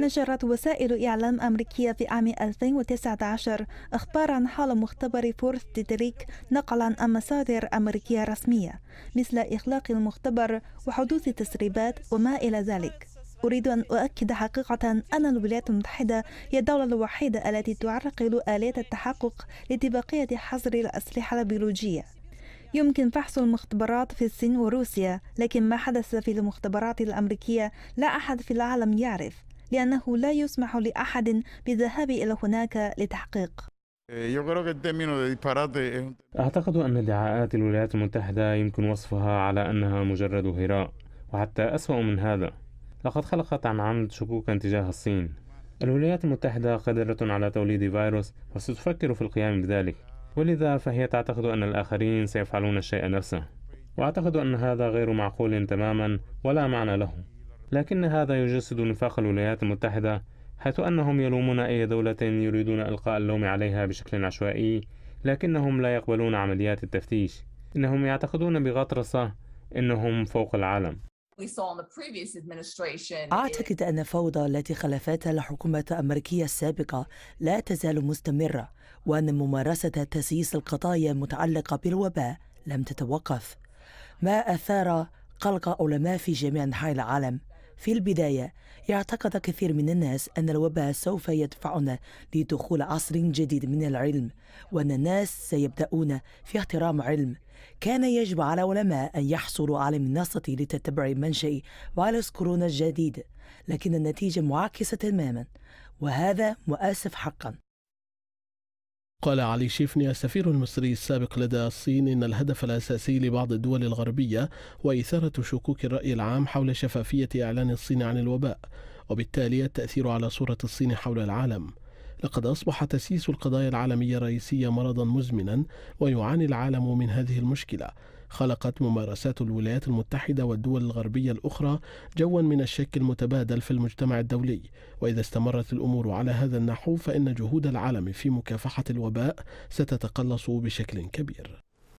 نشرت وسائل إعلام أمريكية في عام 2019 أخبار عن حال مختبر فورث ديدريك نقلا عن مصادر أمريكية رسمية مثل إغلاق المختبر وحدوث تسريبات وما إلى ذلك أريد أن أؤكد حقيقة أن الولايات المتحدة هي الدولة الوحيدة التي تعرقل آلية التحقق لاتباقية حظر الأسلحة البيولوجية يمكن فحص المختبرات في الصين وروسيا لكن ما حدث في المختبرات الأمريكية لا أحد في العالم يعرف لأنه لا يسمح لأحد بالذهاب إلى هناك لتحقيق eh, أعتقد أن ادعاءات الولايات المتحدة يمكن وصفها على أنها مجرد هراء وحتى أسوأ من هذا لقد خلقت عن عمد شكوكا تجاه الصين الولايات المتحدة قادرة على توليد فيروس وستفكر في القيام بذلك ولذا فهي تعتقد أن الآخرين سيفعلون الشيء نفسه وأعتقد أن هذا غير معقول تماما ولا معنى له لكن هذا يجسد نفاق الولايات المتحدة حيث أنهم يلومون أي دولة يريدون إلقاء اللوم عليها بشكل عشوائي لكنهم لا يقبلون عمليات التفتيش إنهم يعتقدون بغطرسة إنهم فوق العالم أعتقد أن الفوضى التي خلفتها الحكومة الأمريكية السابقة لا تزال مستمرة وأن ممارسة تسييس القضايا المتعلقة بالوباء لم تتوقف ما أثار قلق علماء في جميع أنحاء العالم في البداية يعتقد كثير من الناس أن الوباء سوف يدفعنا لدخول عصر جديد من العلم وأن الناس سيبدأون في احترام علم كان يجب على العلماء أن يحصلوا على منصة لتتبع منشأ فيروس كورونا الجديد لكن النتيجة معاكسة تماما وهذا مؤسف حقا قال علي شيفني السفير المصري السابق لدى الصين إن الهدف الأساسي لبعض الدول الغربية هو إثارة شكوك الرأي العام حول شفافية إعلان الصين عن الوباء وبالتالي التأثير على صورة الصين حول العالم لقد أصبح تسييس القضايا العالمية الرئيسية مرضا مزمنا ويعاني العالم من هذه المشكلة خلقت ممارسات الولايات المتحدة والدول الغربية الأخرى جوا من الشك المتبادل في المجتمع الدولي وإذا استمرت الأمور على هذا النحو فإن جهود العالم في مكافحة الوباء ستتقلص بشكل كبير